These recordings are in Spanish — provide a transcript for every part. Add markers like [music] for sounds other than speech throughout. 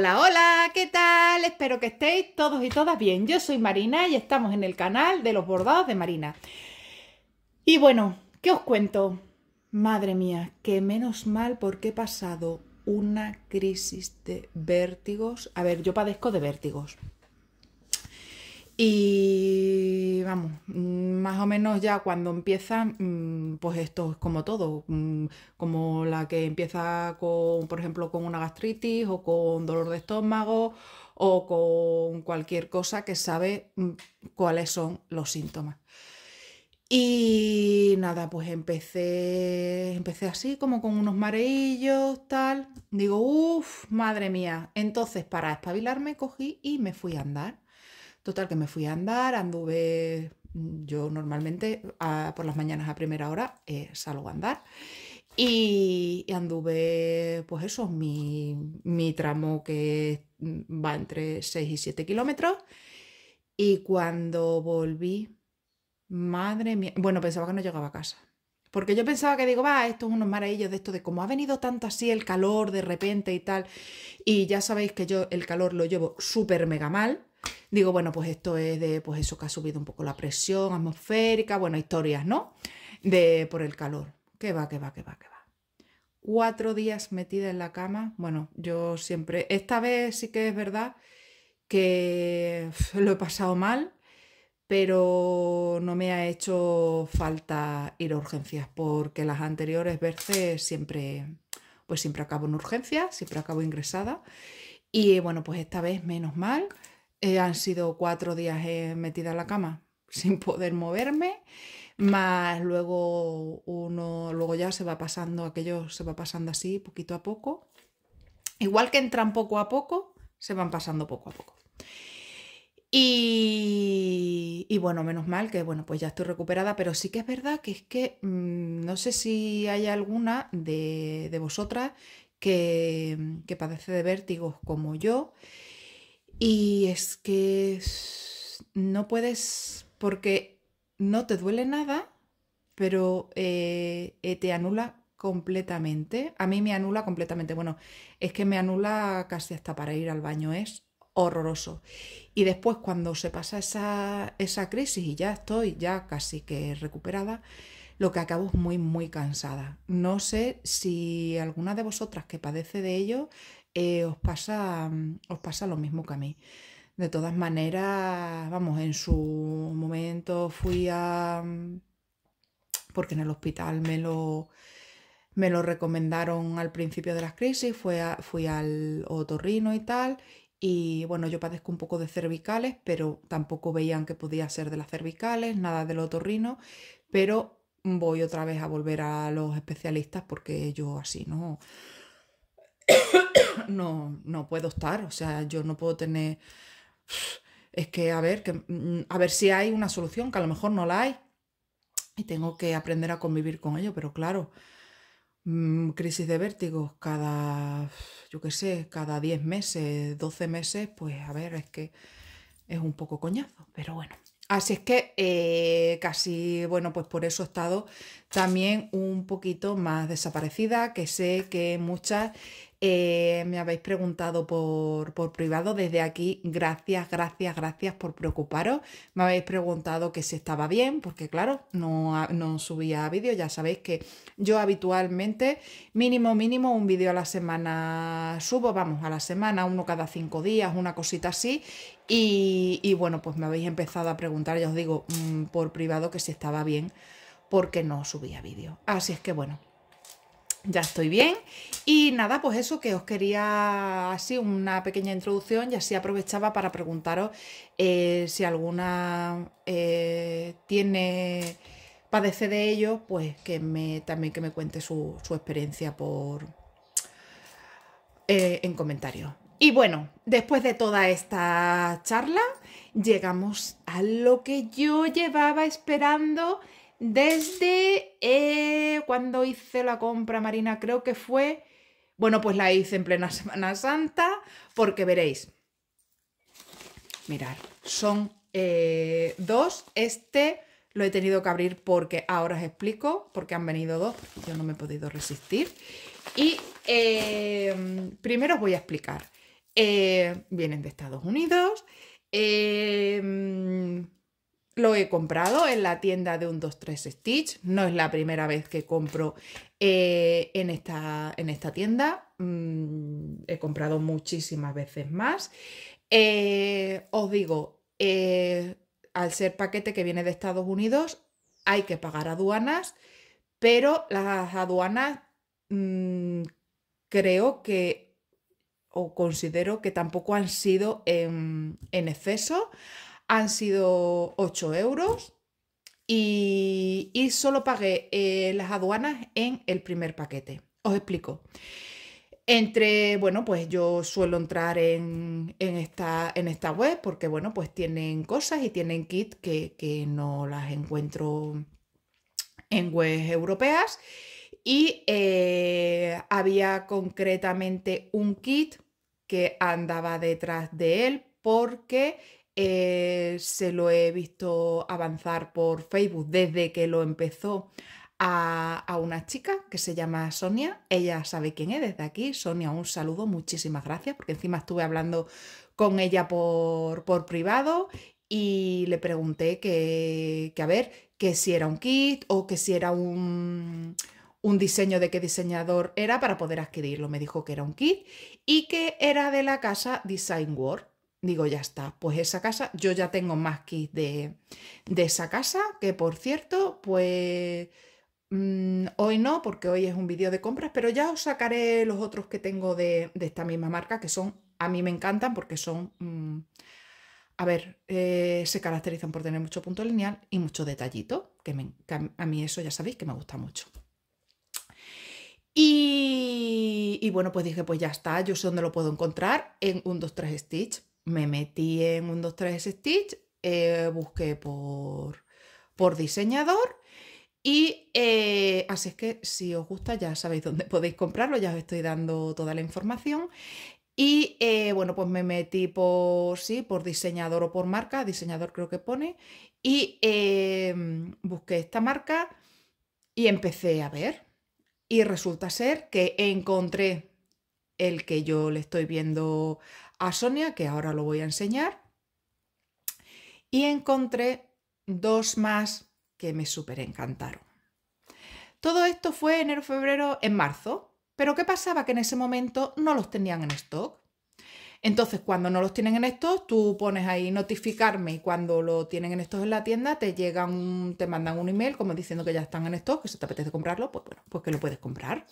Hola, hola, ¿qué tal? Espero que estéis todos y todas bien. Yo soy Marina y estamos en el canal de los bordados de Marina. Y bueno, ¿qué os cuento? Madre mía, que menos mal porque he pasado una crisis de vértigos. A ver, yo padezco de vértigos. Y vamos, más o menos ya cuando empieza, mm, pues esto es como todo, mm, como la que empieza con, por ejemplo, con una gastritis o con dolor de estómago o con cualquier cosa que sabe mm, cuáles son los síntomas. Y nada, pues empecé, empecé así como con unos mareillos, tal. Digo, uff, madre mía. Entonces, para espabilarme, cogí y me fui a andar Total, que me fui a andar, anduve, mm, yo normalmente por las mañanas a primera hora eh, salgo a andar. Y, anduve, pues eso, mi, mi tramo que mm, va entre 6 y 7 kilómetros. Y cuando volví, madre mía, bueno, pensaba que no llegaba a casa. Porque yo pensaba que digo, va, esto es unos maravillos de esto, de cómo ha venido tanto así el calor de repente y tal. Y ya sabéis que yo el calor lo llevo súper mega mal. Digo, bueno, pues esto es de pues eso que ha subido un poco la presión atmosférica, bueno, historias, ¿no? De por el calor. Que va, que va, que va, que va. Cuatro días metida en la cama. Bueno, yo siempre, esta vez sí que es verdad que lo he pasado mal, pero no me ha hecho falta ir a urgencias, porque las anteriores veces siempre, pues siempre acabo en urgencias, siempre acabo ingresada. Y bueno, pues esta vez menos mal. Eh, han sido cuatro días eh, metida en la cama [laughs] sin poder moverme, más luego uno, luego ya se va pasando, aquello se va pasando así poquito a poco. Igual que entran poco a poco, se van pasando poco a poco. Y, y, bueno, menos mal que bueno, pues ya estoy recuperada, pero sí que es verdad que es que mm, no sé si hay alguna de, de vosotras que, que padece de vértigos como yo. Y es que no puedes, porque no te duele nada, pero eh, eh, te anula completamente. A mí me anula completamente. Bueno, es que me anula casi hasta para ir al baño, es horroroso. Y después cuando se pasa esa, esa crisis y ya estoy ya casi que recuperada, lo que acabo es muy, muy cansada. No sé si alguna de vosotras que padece de ello eh, os, pasa, os pasa lo mismo que a mí. De todas maneras, vamos, en su momento fui a... porque en el hospital me lo, me lo recomendaron al principio de las crisis, fui, a, fui al otorrino y tal, y bueno, yo padezco un poco de cervicales, pero tampoco veían que podía ser de las cervicales, nada del otorrino, pero voy otra vez a volver a los especialistas porque yo así no no, no puedo estar, o sea, yo no puedo tener... Es que, a ver, que, mm, a ver si hay una solución, que a lo mejor no la hay, y tengo que aprender a convivir con ello, pero claro, mm, crisis de vértigos cada, yo qué sé, cada 10 meses, 12 meses, pues a ver, es que es un poco coñazo, pero bueno. Así es que eh, casi, bueno, pues por eso he estado también un poquito más desaparecida, que sé que muchas eh, me habéis preguntado por, por, privado desde aquí. Gracias, gracias, gracias por preocuparos. Me habéis preguntado que si estaba bien, porque claro, no, no subía vídeo. Ya sabéis que yo habitualmente, mínimo, mínimo, un vídeo a la semana subo, vamos, a la semana, uno cada cinco días, una cosita así. Y, y bueno, pues me habéis empezado a preguntar, ya os digo, mm, por privado que si estaba bien porque no subía vídeo. Así es que bueno, ya estoy bien. Y nada, pues eso que os quería así una pequeña introducción y así aprovechaba para preguntaros eh, si alguna eh, tiene padece de ello, pues que me también que me cuente su, experiencia por eh, en comentarios. Y bueno, después de toda esta charla, llegamos a lo que yo llevaba esperando desde eh, cuando hice la compra, Marina, creo que fue, bueno, pues la hice en plena [laughs] Semana Santa, porque veréis, Mirad, son eh, dos, este lo he tenido que abrir porque ahora os explico, porque han venido dos, yo no me he podido resistir. Y eh, primero os voy a explicar. vienen de Estados Unidos. Eh, lo he comprado en la tienda de un 2 Stitch. No es la primera vez que compro eh, en, esta, en, esta, tienda. Mm, he comprado muchísimas veces más. Eh, os digo, eh, al ser paquete que viene de Estados Unidos, hay que pagar aduanas, pero las aduanas mm, creo que o considero que tampoco han sido en, en exceso han sido 8 euros y, solo pagué eh, las aduanas en el primer paquete. Os explico. Entre, bueno, pues yo suelo entrar en, esta, en esta web porque, bueno, pues tienen cosas y tienen kits que, no las encuentro en webs europeas. Y eh, había concretamente un kit que andaba detrás de él porque eh, se lo he visto avanzar por Facebook desde que lo empezó a, una chica que se llama Sonia. Ella sabe quién es desde aquí. Sonia, un saludo, muchísimas gracias, porque encima estuve hablando con ella por, por privado y le pregunté que, a ver, que si era un kit o que si era un, un diseño de qué diseñador era para poder adquirirlo. Me dijo que era un kit y que era de la casa Design World. Digo, ya está, pues esa casa, yo ya tengo más kits de, esa casa, que por cierto, pues mm, hoy no, porque hoy es un vídeo de compras, pero ya os sacaré los otros que tengo de, esta misma marca, que son, a mí me encantan porque son, mm, a ver, eh, se caracterizan por tener mucho punto lineal y mucho detallito, que, a mí eso ya sabéis que me gusta mucho. Y, y, bueno, pues dije, pues ya está, yo sé dónde lo puedo encontrar en un 2, 3 Stitch me metí en un 2, 3 Stitch, eh, busqué por, por diseñador y eh, así es que si os gusta ya sabéis dónde [laughs] podéis comprarlo, ya os estoy dando toda la información. Y eh, bueno, pues me metí por, sí, por diseñador o por marca, diseñador creo que pone, y busqué esta marca y empecé a ver. Y resulta ser que encontré el que yo le estoy viendo a Sonia, que ahora lo voy a enseñar. Y encontré dos más que me súper encantaron. Todo esto fue enero, febrero, en marzo. Pero ¿qué pasaba? Que en ese momento no los tenían en stock. Entonces, cuando no los tienen en stock, tú pones ahí notificarme y cuando lo tienen en stock en la tienda, te llegan te mandan un email como diciendo que ya están en stock, que si te apetece comprarlo, pues bueno, pues que lo puedes comprar.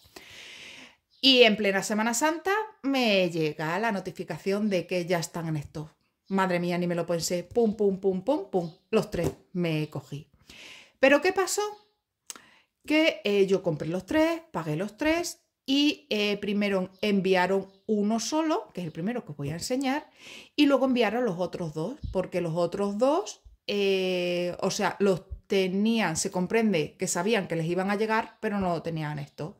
Y en plena Semana Santa me llega la notificación de que ya están en esto. Madre mía, ni me lo pensé. Pum, pum, pum, pum, pum. Los tres me cogí. Pero ¿qué pasó? Que eh, yo compré los tres, pagué los tres y eh, primero enviaron uno solo, que es el primero que os voy a enseñar, y luego enviaron los otros dos, porque los otros dos, eh, o sea, los tenían, se comprende que sabían que les iban a llegar, pero no tenían esto.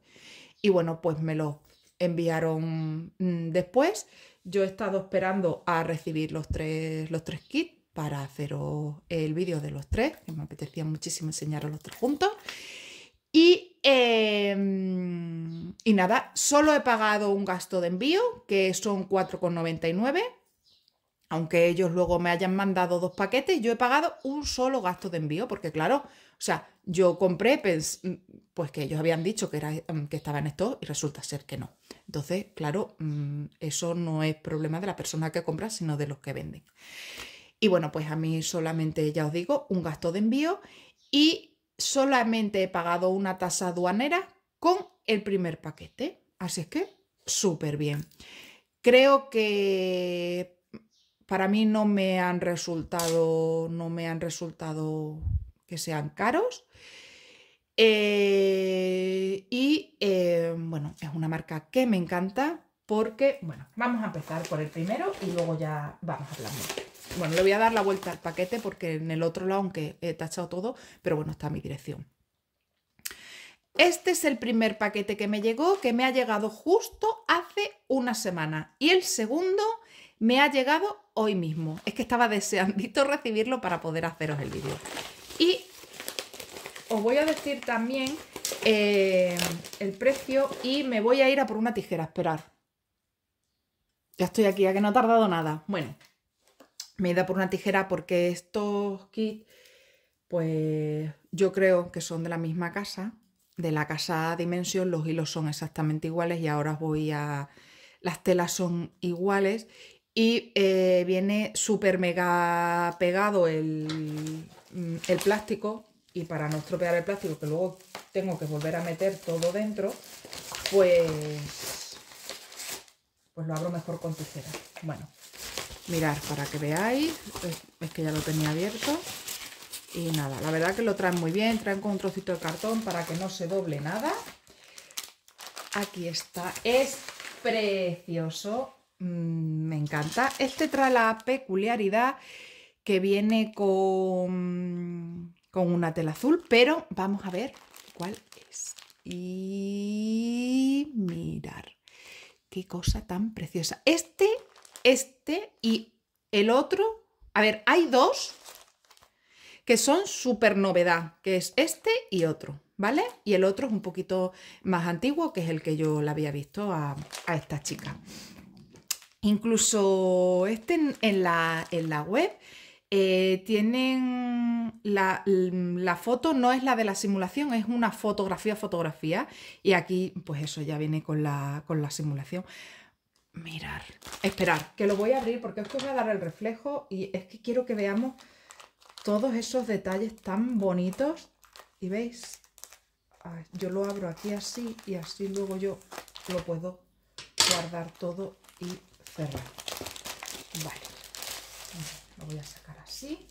Y bueno, pues me lo enviaron mm, después. Yo he estado esperando a recibir los tres, los tres kits para hacer el vídeo de los tres, que me apetecía muchísimo enseñaros los tres juntos. Y, em, y nada, solo he pagado un gasto de envío, que son 4,99 aunque ellos luego me hayan mandado dos paquetes, yo he pagado un solo gasto de envío, porque claro, o sea, yo compré, mm, pues que ellos habían dicho que, era, mm, que estaba en esto y resulta ser que no. Entonces, claro, mm, eso no es problema de la persona que compra, sino de los que venden. Y bueno, pues a mí solamente, ya os digo, un gasto de envío y solamente he pagado una tasa aduanera con el primer paquete. Así es que, súper bien. Creo que para mí no me han resultado, no me han resultado que sean caros. Eh, y eh, bueno, es una marca que me encanta porque, bueno, vamos a empezar por el primero y luego ya vamos a hablando. Bueno, le voy a dar la vuelta al paquete porque en el otro lado, aunque he tachado todo, pero bueno, está mi dirección. Este es el primer paquete que me llegó, que me ha llegado justo hace una semana. Y el segundo me ha llegado hoy mismo. Es que estaba deseandito [laughs] recibirlo para poder haceros el vídeo. Y os voy a decir también eh, el precio y me voy a ir a por una tijera, esperar. Ya estoy aquí, ya que no ha tardado nada. Bueno, me he ido a por una tijera porque estos kits, pues yo creo que son de la misma casa, de la casa Dimension, los hilos son exactamente iguales y ahora voy a... Las telas son iguales y eh, viene súper mega pegado mm, el, plástico y para no estropear el plástico que luego tengo que volver a meter todo dentro pues pues lo abro mejor con tijera bueno mirar para que veáis es que ya lo tenía abierto y nada la verdad que lo traen muy bien traen con un trocito de cartón para que no se doble nada aquí está es precioso Mm, me encanta. Este trae la peculiaridad que viene con, con una tela azul, pero vamos a ver cuál es. Y mirar, qué cosa tan preciosa. Este, este y el otro, a ver, hay dos que son súper novedad, que es este y otro, ¿vale? Y el otro es un poquito más antiguo, que es el que yo la había visto a, a esta chica. Incluso este en, la, web eh, tienen mm, la, foto, no es la de la simulación, es una fotografía, fotografía. Y aquí, pues eso ya viene con la, con la simulación. Mirar, esperar, que lo voy a abrir porque es os voy a dar el reflejo y es que quiero que veamos todos esos detalles tan bonitos. Y veis, yo lo abro aquí así y así luego yo lo puedo guardar todo y Vale. Lo voy a sacar así.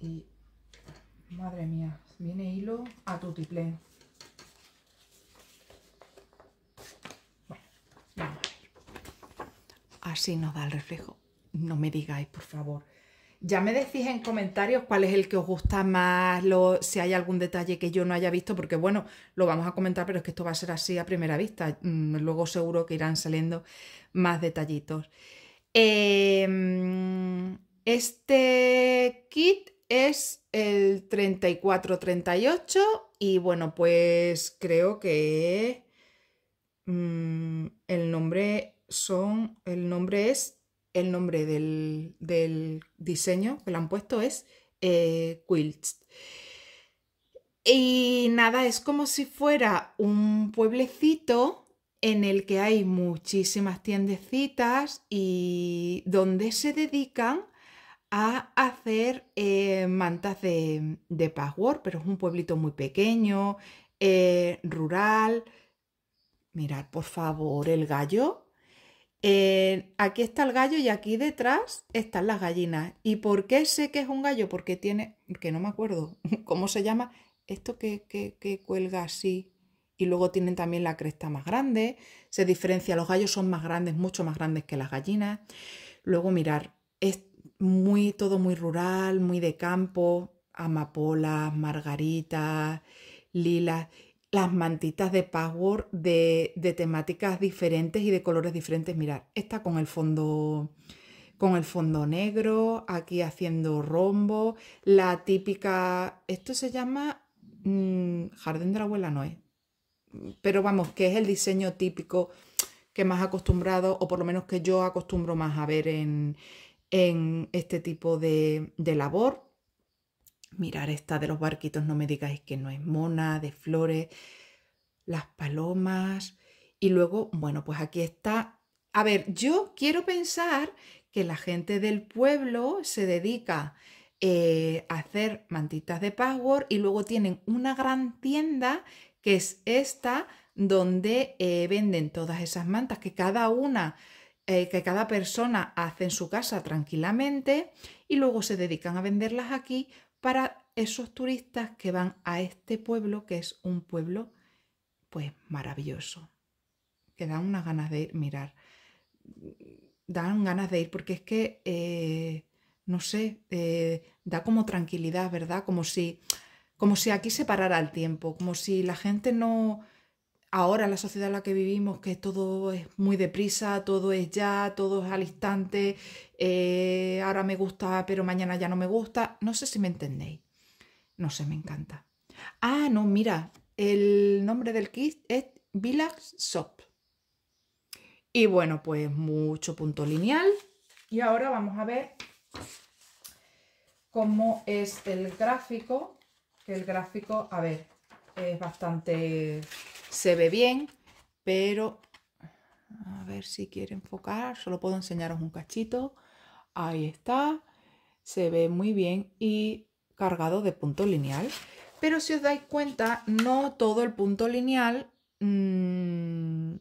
Y... Madre mía, viene hilo a tu Bueno, vamos a Así nos da el reflejo. No me digáis, por favor, ya me decís en comentarios cuál es el que os gusta más, lo, si hay algún detalle que yo no haya visto, porque bueno, lo vamos a comentar, pero es que esto va a ser así a primera vista. Mm, luego seguro que irán saliendo más detallitos. Em, este kit es el 3438 y bueno, pues creo que mm, el nombre son, el nombre es el nombre del, diseño que le han puesto es eh, Quilts. Y nada, es como si fuera un pueblecito en el que hay muchísimas tiendecitas y donde se dedican a hacer eh, mantas de, de password, pero es un pueblito muy pequeño, eh, rural. Mirad, por favor, el gallo eh, aquí está el gallo y aquí detrás están las gallinas. ¿Y por qué sé que es un gallo? Porque tiene, que no me acuerdo [laughs] cómo se llama, esto que, cuelga así. Y luego tienen también la cresta más grande, se diferencia, los gallos son más grandes, mucho más grandes que las gallinas. Luego mirar, es muy, todo muy rural, muy de campo, amapolas, margaritas, lilas las mantitas de password de, temáticas diferentes y de colores diferentes. Mirad, esta con el fondo con el fondo negro, aquí haciendo rombo, la típica, esto se llama mm, jardín de la abuela no pero vamos, que es el diseño típico que más acostumbrado, o por lo menos que yo acostumbro más a ver en, este tipo de, de labor. Mirar esta de los barquitos, no me digáis que no es mona, de flores, las palomas. Y luego, bueno, pues aquí está. A ver, yo quiero pensar que la gente del pueblo se dedica eh, a hacer mantitas de Power y luego tienen una gran tienda que es esta donde eh, venden todas esas mantas que cada una eh, que cada persona hace en su casa tranquilamente y luego se dedican a venderlas aquí para esos turistas que van a este pueblo, que es un pueblo pues maravilloso, que dan unas ganas de ir, mirar, dan ganas de ir, porque es que, eh, no sé, eh, da como tranquilidad, ¿verdad? Como si, como si aquí se parara el tiempo, como si la gente no, ahora la sociedad en la que vivimos, que todo es muy deprisa, todo es ya, todo es al instante, eh, ahora me gusta, pero mañana ya no me gusta. No sé si me entendéis. No sé, me encanta. Ah, no, mira, el nombre del kit es Village Shop. Y bueno, pues mucho punto lineal. Y ahora vamos a ver cómo es el gráfico. Que el gráfico, a ver, es bastante se ve bien, pero a ver si quiere enfocar. Solo puedo enseñaros un cachito. Ahí está. Se ve muy bien y cargado de punto lineal. Pero si os dais cuenta, no todo el punto lineal mm,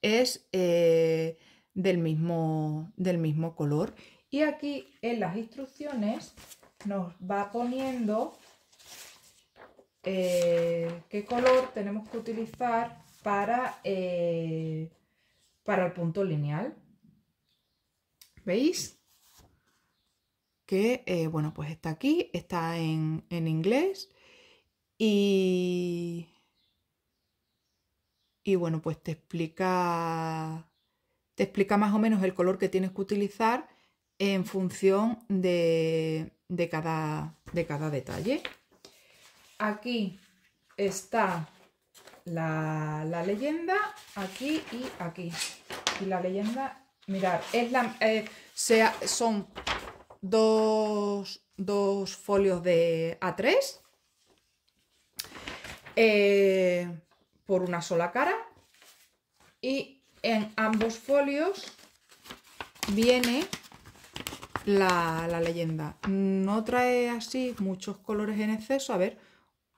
es eh, del, mismo, del mismo color. Y aquí en las instrucciones nos va poniendo eh, qué color tenemos que utilizar para, eh, para el punto lineal. ¿Veis? Que, eh, bueno, pues está aquí, está en, en inglés y, y, bueno, pues te explica, te explica más o menos el color que tienes que utilizar en función de, de, cada, de cada detalle aquí está la, leyenda, aquí y aquí. Y la leyenda, mirad, es eh, son dos, folios de A3 eh, por una sola cara y en ambos folios viene la, la leyenda. No trae así muchos colores en exceso, a ver...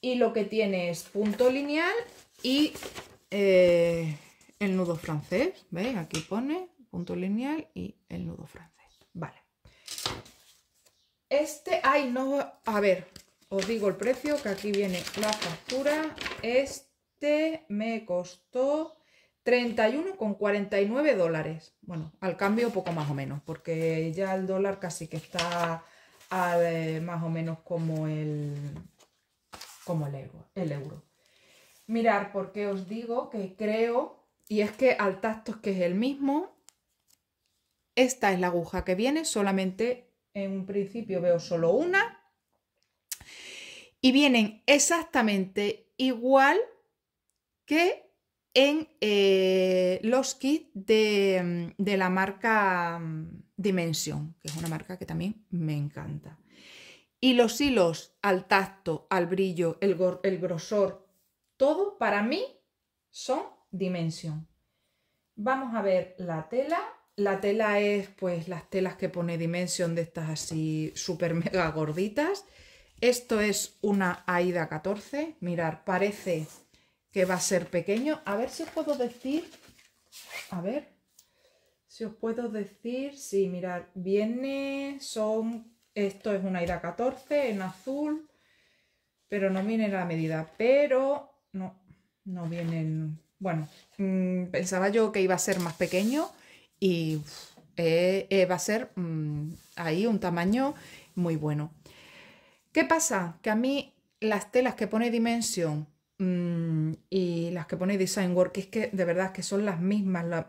y lo que tiene es punto lineal y eh, el nudo francés, ¿veis? Aquí pone punto lineal y el nudo francés, vale. Este, ay, no, a ver, os digo el precio, que aquí viene la factura, este me costó 31,49 dólares, bueno, al cambio poco más o menos, porque ya el dólar casi que está más o menos como el como el euro. El euro. Mirar, porque os digo que creo, y es que al tacto es que es el mismo, esta es la aguja que viene, solamente en un principio veo solo una, y vienen exactamente igual que en eh, los kits de, de la marca mm, Dimension, que es una marca que también me encanta. Y los hilos al tacto, al brillo, el, el grosor, todo para mí son dimensión. Vamos a ver la tela. La tela es pues las telas que pone Dimension de estas así súper mega gorditas. Esto es una Aida 14. Mirar, parece que va a ser pequeño. A ver si os puedo decir... A ver, si os puedo decir, sí, mirad, viene, son esto es una ida 14 en azul, pero no viene la medida. Pero no, no vienen... Bueno, mm, pensaba yo que iba a ser más pequeño y eh, eh, va a ser mm, ahí un tamaño muy bueno. ¿Qué pasa? Que a mí las telas que pone Dimension mm, y las que pone Design Work, es que de verdad que son las mismas,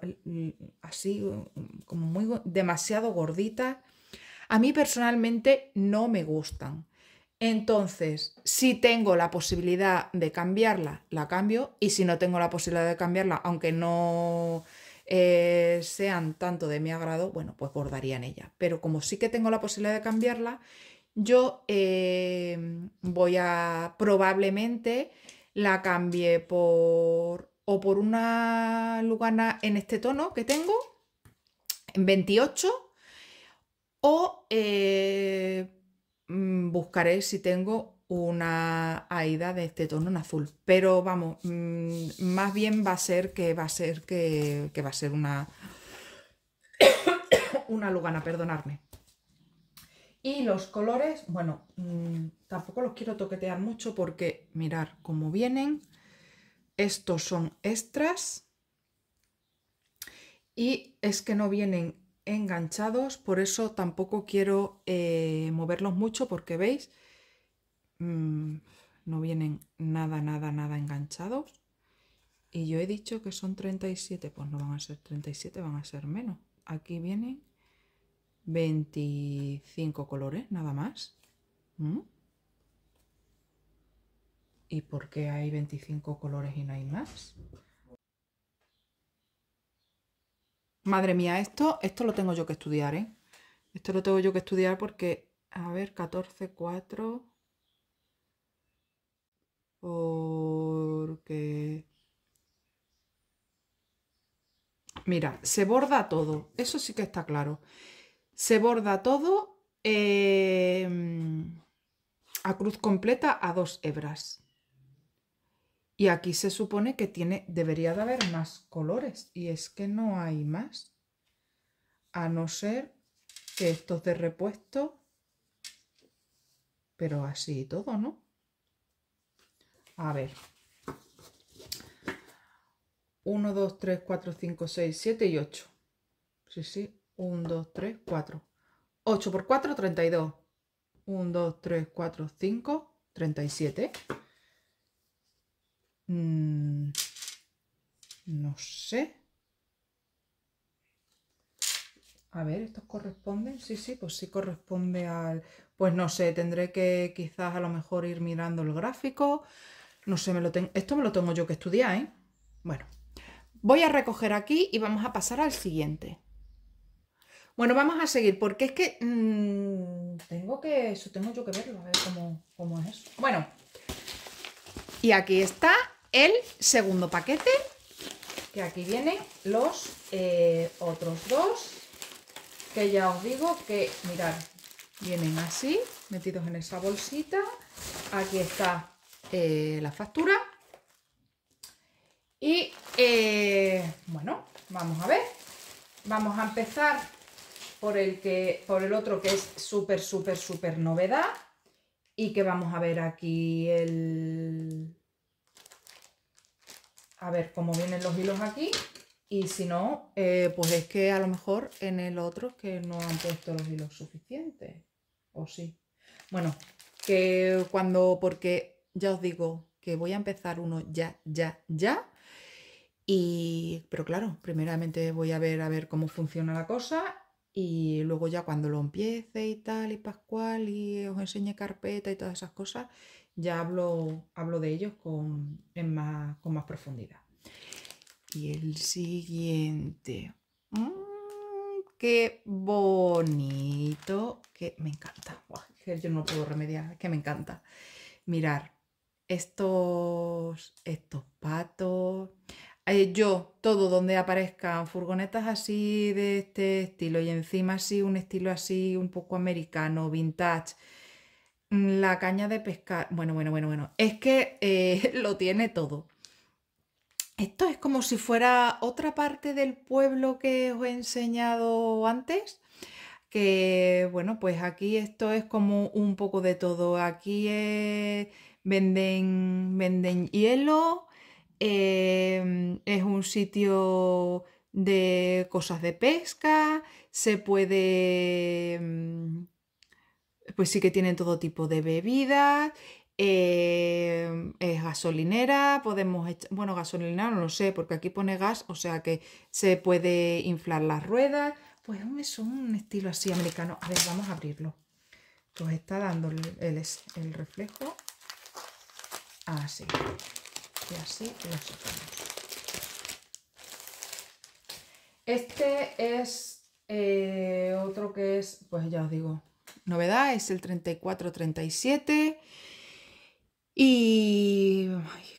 así como muy demasiado gorditas a mí personalmente no me gustan. Entonces, si tengo la posibilidad de cambiarla, la cambio. Y si no tengo la posibilidad de cambiarla, aunque no eh, sean tanto de mi agrado, bueno, pues bordaría en ella. Pero como sí que tengo la posibilidad de cambiarla, yo eh, voy a probablemente la cambie por o por una lugana en este tono que tengo, en 28, o eh, mm, buscaré si tengo una AIDA de este tono en azul. Pero vamos, mm, más bien va a ser que va a ser que, va a ser una. [coughs] una lugana, perdonarme. Y los colores, bueno, mm, tampoco los quiero toquetear mucho porque mirar cómo vienen. Estos son extras. Y es que no vienen enganchados, por eso tampoco quiero eh, moverlos mucho porque veis, mm, no vienen nada, nada, nada enganchados. Y yo he dicho que son 37, pues no van a ser 37, van a ser menos. Aquí vienen 25 colores, nada más. ¿Mm? ¿Y por qué hay 25 colores y no hay más? Madre mía, esto, esto lo tengo yo que estudiar, ¿eh? Esto lo tengo yo que estudiar porque, a ver, 14, 4... Porque... Mira, se borda todo, eso sí que está claro. Se borda todo em, a cruz completa a dos hebras. Y aquí se supone que tiene, debería de haber más colores. Y es que no hay más. A no ser que estos de repuesto. Pero así y todo, ¿no? A ver. 1, 2, 3, 4, 5, 6, 7 y 8. Sí, sí. 1, 2, 3, 4. 8 por 4, 32. 1, 2, 3, 4, 5, 37. Mm, no sé. A ver, ¿estos corresponden? Sí, sí, pues sí corresponde al... Pues no sé, tendré que quizás a lo mejor ir mirando el gráfico. No sé, me lo esto me lo tengo yo que estudiar, ¿eh? Bueno, voy a recoger aquí y vamos a pasar al siguiente. Bueno, vamos a seguir, porque es que... Mm, tengo que... Eso tengo yo que verlo, a ver cómo, es Bueno, y aquí está el segundo paquete, que aquí vienen los eh, otros dos, que ya os digo que, mirad, vienen así, metidos en esa bolsita. Aquí está eh, la factura. Y eh, bueno, vamos a ver. Vamos a empezar por el, que, por el otro que es súper, súper, súper novedad. Y que vamos a ver aquí el a ver cómo vienen los hilos aquí. Y si no, eh, pues es que a lo mejor en el otro es que no han puesto los hilos suficientes. O sí. Bueno, que cuando, porque ya os digo que voy a empezar uno ya, ya, ya. Y, pero claro, primeramente voy a ver a ver cómo funciona la cosa y luego ya cuando lo empiece y tal y Pascual y os enseñe carpeta y todas esas cosas, ya hablo, hablo de ellos con, más, profundidad. Y el siguiente. Mm, qué bonito. Que me encanta. yo no puedo remediar. Que me encanta. Mirar estos, estos patos. Eh, yo, todo donde aparezcan furgonetas así de este estilo y encima así un estilo así un poco americano, vintage la caña de pescar. Bueno, bueno, bueno, bueno. Es que eh, [laughs] lo tiene todo. Esto es como si fuera otra parte del pueblo que os he enseñado antes. Que bueno, pues aquí esto es como un poco de todo. Aquí eh, venden, venden hielo. Eh, es un sitio de cosas de pesca. Se puede pues sí que tienen todo tipo de bebidas, eh, es gasolinera, podemos bueno, gasolinera no lo sé, porque aquí pone gas, o sea que se puede inflar las ruedas. Pues es un estilo así americano. A ver, vamos a abrirlo. Pues está dando el, reflejo. Así. Y así lo sacamos. Este es eh, otro que es, pues ya os digo, novedad, es el 3437. Y...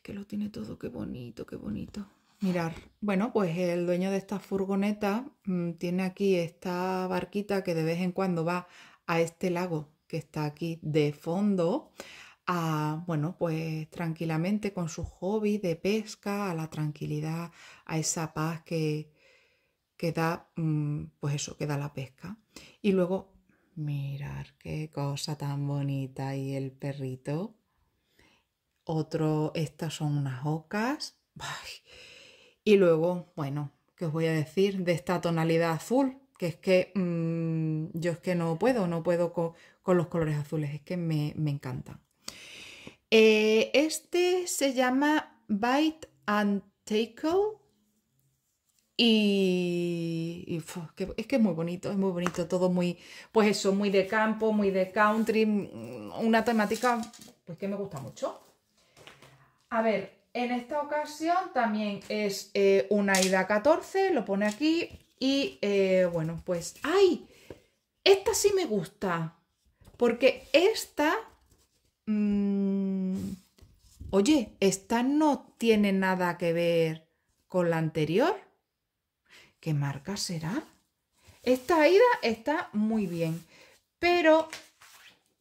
que lo tiene todo, qué bonito, qué bonito. Mirar, bueno, pues el dueño de esta furgoneta mm, tiene aquí esta barquita que de vez en cuando va a este lago que está aquí de fondo, a, bueno, pues tranquilamente con su hobby de pesca, a la tranquilidad, a esa paz que, que da, mm, pues eso, que da la pesca. Y luego Mirar qué cosa tan bonita y el perrito. Otro, estas son unas ocas. [laughs] Y luego, bueno, ¿qué os voy a decir de esta tonalidad azul? Que es que mm, yo es que no puedo, no puedo con, los colores azules, es que me, me encantan. Eh, este se llama Bite and Tackle y, es que es muy bonito, es muy bonito, todo muy, pues eso, muy de campo, muy de country, mm, una temática pues que me gusta mucho. A ver, en esta ocasión también es eh, una ida 14, lo pone aquí y eh, bueno, pues, ¡ay! Esta sí me gusta, porque esta, mm, oye, esta no tiene nada que ver con la anterior. ¿Qué marca será? Esta ida está muy bien, pero...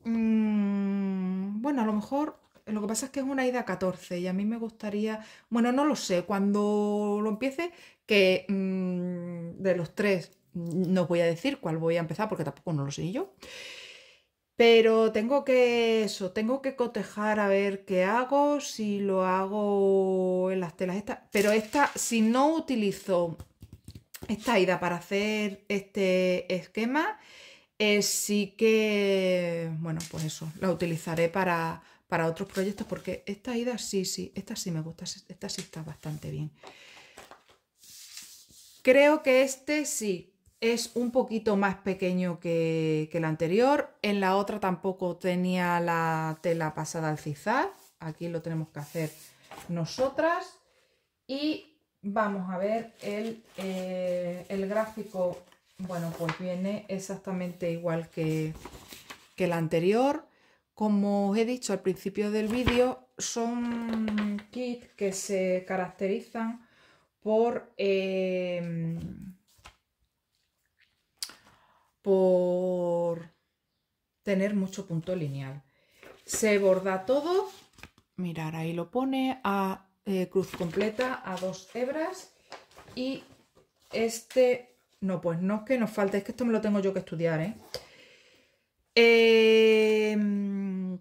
Mm, bueno, a lo mejor lo que pasa es que es una ida 14 y a mí me gustaría, bueno, no lo sé, cuando lo empiece, que mm, de los tres mm, no voy a decir cuál voy a empezar porque tampoco no lo sé yo. Pero tengo que eso, tengo que cotejar a ver qué hago, si lo hago en las telas estas. Pero esta, si no utilizo esta ida para hacer este esquema. Eh, sí que, bueno, pues eso, la utilizaré para, otros proyectos porque esta ida sí, sí, esta sí me gusta, esta sí está bastante bien. Creo que este sí es un poquito más pequeño que, que el anterior. En la otra tampoco tenía la tela pasada al cizar, Aquí lo tenemos que hacer nosotras. Y Vamos a ver eh, el, gráfico. Bueno, pues viene exactamente igual que, el anterior. Como os he dicho al principio del vídeo, son kits que se caracterizan por, eh, por tener mucho punto lineal. Se borda todo, mirar ahí lo pone, a eh, cruz completa a dos hebras y este, no, pues no es que nos falte, es que esto me lo tengo yo que estudiar, ¿eh? em,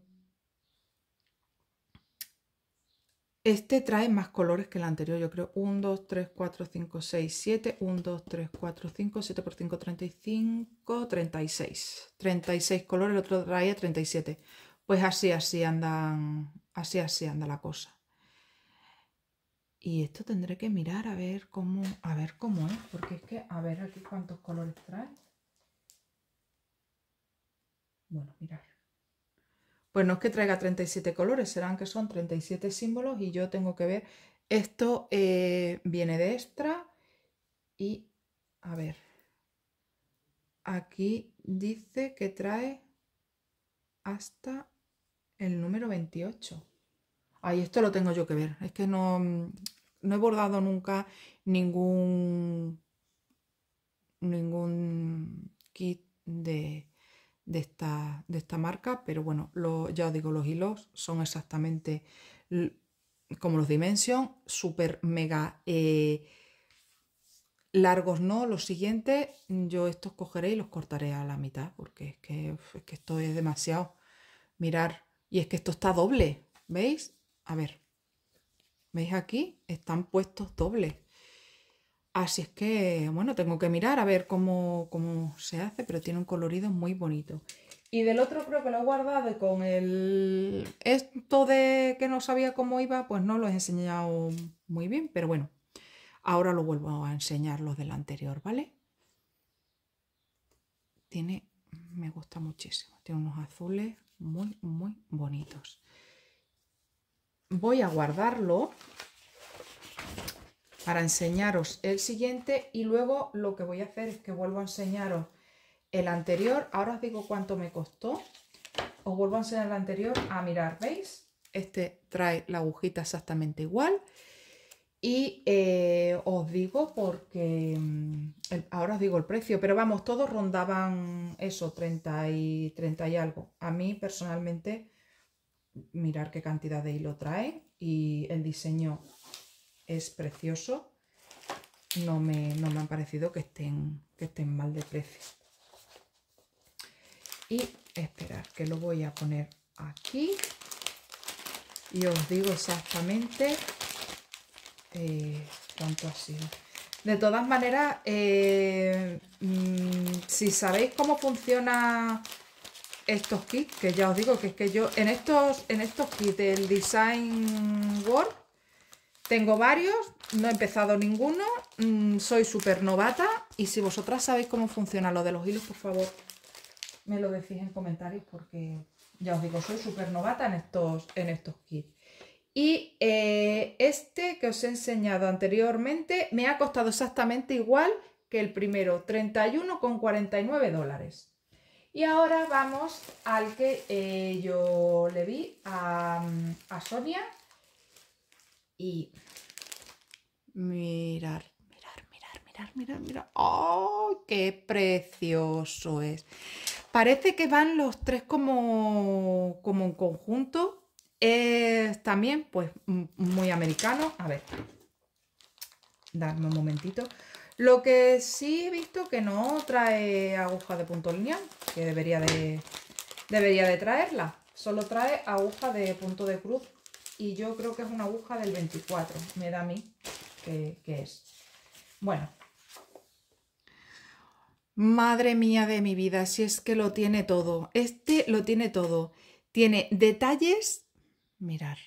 Este trae más colores que el anterior, yo creo. 1, 2, 3, 4, 5, 6, 7. 1, 2, 3, 4, 5, 7 por 5, 35, 36. 36 colores, el otro traía 37. Pues así, así andan, así, así anda la cosa. Y esto tendré que mirar a ver cómo, a ver cómo es, porque es que, a ver aquí cuántos colores trae. Bueno, mirar. Pues no es que traiga 37 colores, serán que son 37 símbolos y yo tengo que ver. Esto eh, viene de extra y, a ver, aquí dice que trae hasta el número 28. Ahí esto lo tengo yo que ver. Es que no, mm, no he bordado nunca ningún, ningún kit de, esta, de esta marca, pero bueno, lo, ya os digo, los hilos son exactamente como los Dimension, súper mega eh, largos, ¿no? Los siguientes, yo estos cogeré y los cortaré a la mitad, porque es que, es que esto es demasiado. Mirar, y es que esto está doble, ¿veis? A ver, ¿veis aquí? Están puestos dobles. Así es que, bueno, tengo que mirar a ver cómo, se hace, pero tiene un colorido muy bonito. Y del otro creo que lo he guardado con el... Esto de que no sabía cómo iba, pues no lo he enseñado muy bien, pero bueno, ahora lo vuelvo a enseñar los del anterior, ¿vale? Tiene, me gusta muchísimo, tiene unos azules muy, muy bonitos voy a guardarlo para enseñaros el siguiente y luego lo que voy a hacer es que vuelvo a enseñaros el anterior. Ahora os digo cuánto me costó. Os vuelvo a enseñar el anterior a ah, mirar, ¿veis? Este trae la agujita exactamente igual. Y eh, os digo porque, mm, ahora os digo el precio, pero vamos, todos rondaban eso, 30 y, 30 y algo. A mí personalmente mirar qué cantidad de hilo trae y el diseño es precioso. No me, no me han parecido que estén, que estén mal de precio. Y esperar, que lo voy a poner aquí y os digo exactamente eh, cuánto ha sido. De todas maneras, eh, mm, si sabéis cómo funciona estos kits, que ya os digo que es que yo en estos, en estos kits del Design World tengo varios, no he empezado ninguno, mm, soy súper novata y si vosotras sabéis cómo funciona lo de los hilos, por favor, me lo decís en comentarios porque ya os digo, soy súper novata en estos, en estos kits. Y eh, este que os he enseñado anteriormente me ha costado exactamente igual que el primero, 31,49 dólares. Y ahora vamos al que eh, yo le vi a, Sonia y mirar, mirar, mirar, mirar, mirar, mirar. ¡Oh, qué precioso es! Parece que van los tres como, como un conjunto. Es también, pues, muy americano. A ver, darme un momentito. Lo que sí he visto que no trae aguja de punto lineal, que debería de, debería de traerla. Solo trae aguja de punto de cruz y yo creo que es una aguja del 24, me da a mí que, es. Bueno, Madre mía de mi vida, si es que lo tiene todo. Este lo tiene todo. Tiene detalles. Mirar.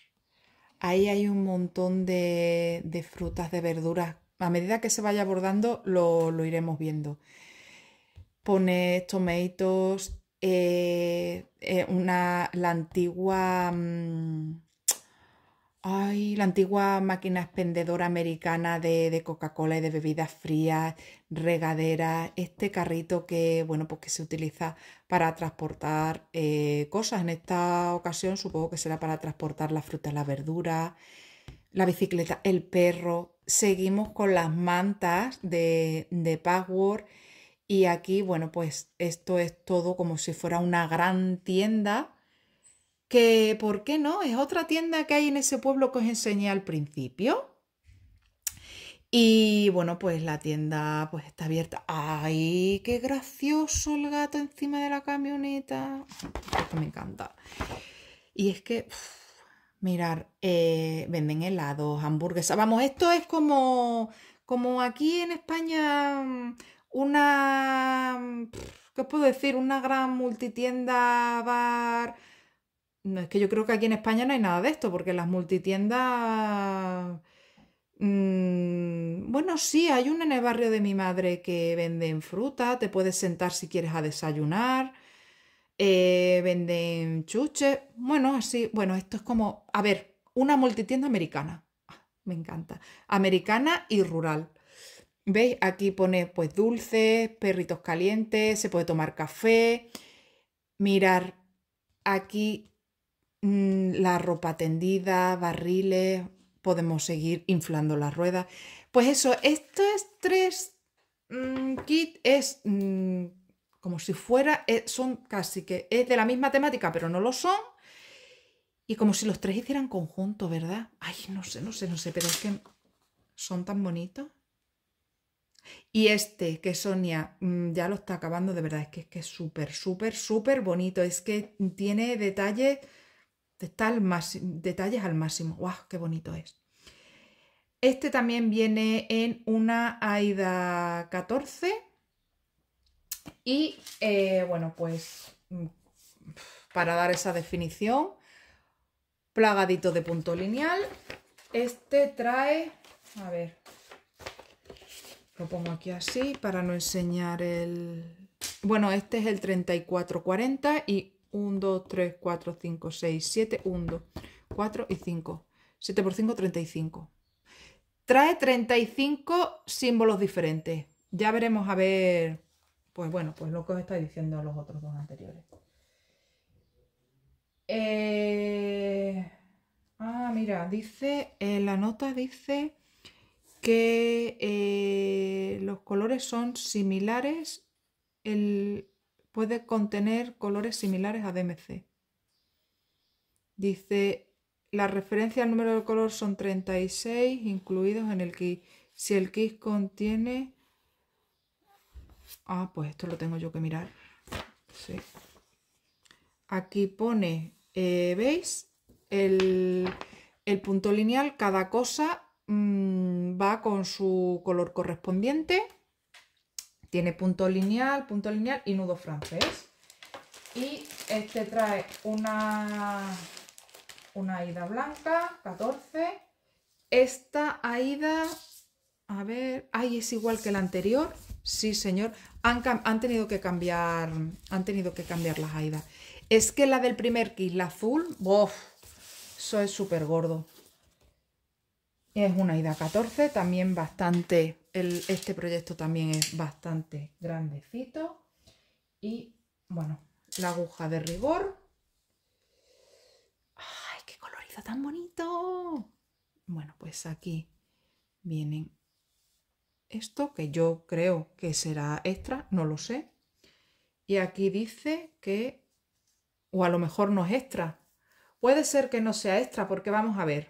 Ahí hay un montón de, de frutas, de verduras a medida que se vaya abordando lo, lo iremos viendo. Pone tomatoes, eh, eh, una, la antigua... Mm, la antigua máquina expendedora americana de, de Coca-Cola y de bebidas frías, regadera este carrito que, bueno, pues se utiliza para transportar eh, cosas. En esta ocasión supongo que será para transportar la fruta, la verdura, la bicicleta, el perro seguimos con las mantas de, de Password y aquí, bueno, pues esto es todo como si fuera una gran tienda que, ¿por qué no? Es otra tienda que hay en ese pueblo que os enseñé al principio. Y bueno, pues la tienda pues está abierta. ¡Ay, qué gracioso el gato encima de la camioneta! Esto me encanta. Y es que... Mirar, eh, venden helados, hamburguesas. Vamos, esto es como, como aquí en España mm, una, mm, ¿qué os puedo decir? Una gran multitienda, bar. No, es que yo creo que aquí en España no hay nada de esto, porque las multitiendas... Mm, bueno, sí, hay una en el barrio de mi madre que venden fruta, te puedes sentar si quieres a desayunar. Eh, venden chuches, bueno, así, bueno, esto es como, a ver, una multitienda americana, ah, me encanta, americana y rural. ¿Veis? Aquí pone pues dulces, perritos calientes, se puede tomar café, mirar aquí mm, la ropa tendida, barriles, podemos seguir inflando las ruedas. Pues eso, esto es tres mm, kit, es mm, como si fuera, eh, son casi que es de la misma temática, pero no lo son. Y como si los tres hicieran conjunto, ¿verdad? Ay, no sé, no sé, no sé, pero es que son tan bonitos. Y este que Sonia mm, ya lo está acabando, de verdad, es que es que súper, súper, súper bonito. Es que tiene detalles, está al detalles al máximo. ¡Guau! ¡Qué bonito es! Este también viene en una AIDA 14 y eh, bueno, pues mm, para dar esa definición, plagadito de punto lineal. Este trae, a ver, lo pongo aquí así para no enseñar el... Bueno, este es el 3440 y 1, 2, 3, 4, 5, 6, 7, 1, 2, 4 y 5. 7 por 5, 35. Trae 35 símbolos diferentes. Ya veremos a ver pues bueno, pues lo que os está diciendo los otros dos anteriores. Eh, ah, mira, dice, eh, la nota dice que eh, los colores son similares, puede contener colores similares a DMC. Dice, la referencia al número de color son 36, incluidos en el kit. Si el kit contiene Ah, pues esto lo tengo yo que mirar. Sí. Aquí pone, eh, ¿veis? El, punto lineal, cada cosa mm, va con su color correspondiente. Tiene punto lineal, punto lineal y nudo francés. Y este trae una, una aida blanca, 14. Esta aida, a ver, ay, es igual que la anterior, Sí, señor. Han, tenido que cambiar. Han tenido que cambiar las Aida. Es que la del primer kit, la azul, bof, eso es súper gordo. Es una aida 14, también bastante. este proyecto también es bastante grandecito. Y bueno, la aguja de rigor. ¡Ay, qué colorido tan bonito! Bueno, pues aquí vienen esto, que yo creo que será extra, no lo sé. Y aquí dice que, o a lo mejor no es extra. Puede ser que no sea extra, porque vamos a ver.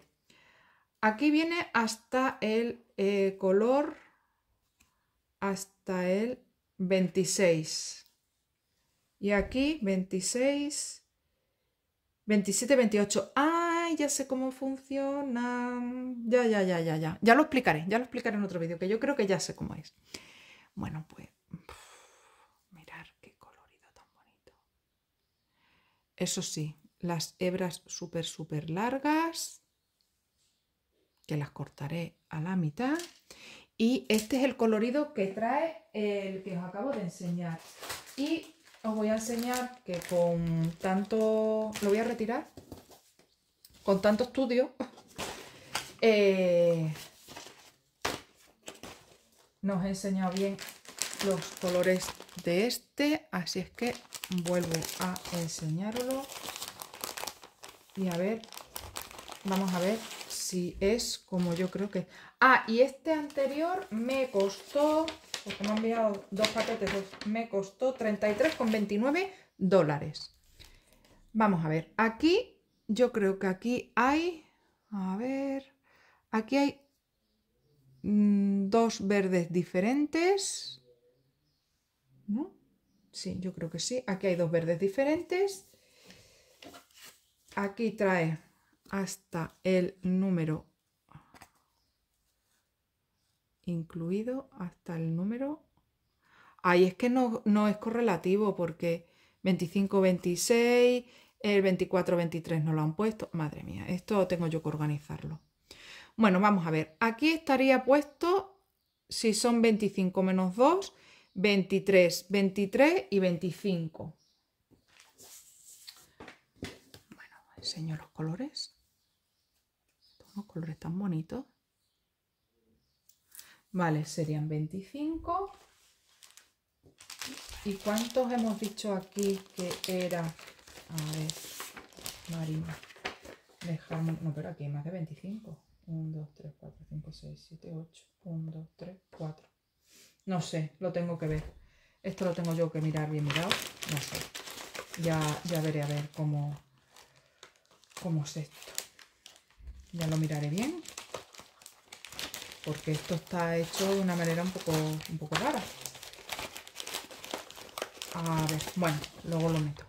Aquí viene hasta el eh, color, hasta el 26. Y aquí 26, 27, 28. Ah, ya sé cómo funciona Ya, ya, ya, ya, ya. Ya lo explicaré, ya lo explicaré en otro vídeo, que yo creo que ya sé cómo es. Bueno, pues, mirar qué colorido tan bonito. Eso sí, las hebras súper, súper largas, que las cortaré a la mitad. Y este es el colorido que trae el que os acabo de enseñar. Y os voy a enseñar que con tanto... Lo voy a retirar con tanto estudio, eh, nos he enseñado bien los colores de este, así es que vuelvo a enseñarlo y a ver, vamos a ver si es como yo creo que... Ah, y este anterior me costó, porque me han enviado dos paquetes, me costó 33,29 dólares. Vamos a ver, aquí yo creo que aquí hay, a ver, aquí hay mm, dos verdes diferentes, ¿no? Sí, yo creo que sí. Aquí hay dos verdes diferentes. Aquí trae hasta el número incluido, hasta el número... Ahí es que no, no es correlativo porque 25, 26 el 24-23 no lo han puesto. Madre mía, esto tengo yo que organizarlo. Bueno, vamos a ver. Aquí estaría puesto, si son 25 menos 2, 23, 23 y 25. Bueno, enseño los colores. los colores tan bonitos. Vale, serían 25. ¿Y cuántos hemos dicho aquí que era? A ver, Marina. Dejamos, No, pero aquí hay más de 25. 1, 2, 3, 4, 5, 6, 7, 8. 1, 2, 3, 4. No sé, lo tengo que ver. Esto lo tengo yo que mirar bien mirado. No sé. Ya, ya veré a ver cómo, cómo es esto. Ya lo miraré bien. Porque esto está hecho de una manera un poco, un poco rara. A ver, bueno, luego lo meto.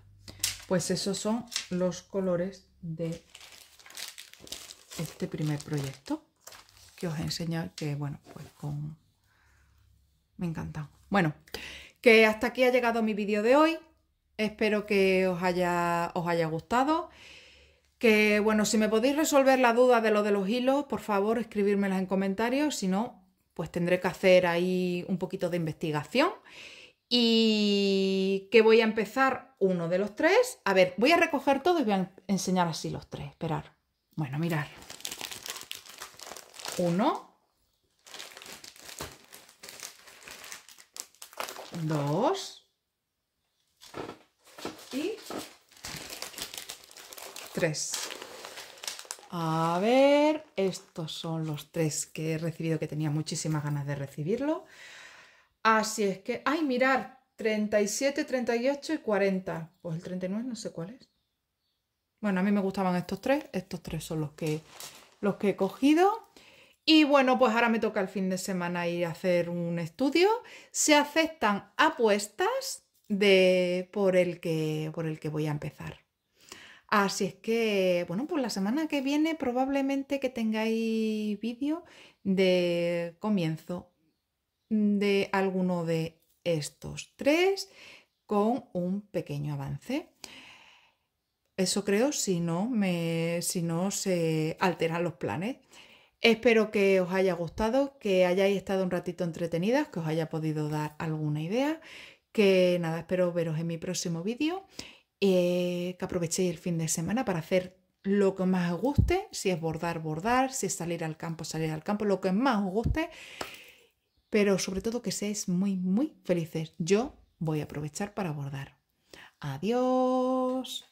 Pues esos son los colores de este primer proyecto que os he enseñado que, bueno, pues Me encantan. Bueno, que hasta aquí ha llegado mi vídeo de hoy. Espero que os haya, os haya gustado. Que, bueno, si me podéis resolver la duda de lo de los hilos, por favor, escribírmelas en comentarios. Si no, pues tendré que hacer ahí un poquito de investigación. Y que voy a empezar uno de los tres. A ver, voy a recoger todo y voy a enseñar así los tres. Esperar. Bueno, mirar. Uno. Dos. Y tres. A ver, estos son los tres que he recibido, que tenía muchísimas ganas de recibirlo. Así es que, ay, mirar, 37, 38 y 40. Pues el 39 no sé cuál es. Bueno, a mí me gustaban estos tres. Estos tres son los que, los que he cogido. Y bueno, pues ahora me toca el fin de semana ir a hacer un estudio. Se aceptan apuestas de, por, el que, por el que voy a empezar. Así es que, bueno, pues la semana que viene probablemente que tengáis vídeo de comienzo de alguno de estos tres con un pequeño avance. Eso creo si no, me, si no se alteran los planes. Espero que os haya gustado, que hayáis estado un ratito entretenidas, que os haya podido dar alguna idea, que nada, espero veros en mi próximo vídeo, eh, que aprovechéis el fin de semana para hacer lo que más os guste, si es bordar, bordar, si es salir al campo, salir al campo, lo que más os guste pero sobre todo que seáis muy, muy felices. Yo voy a aprovechar para abordar. Adiós.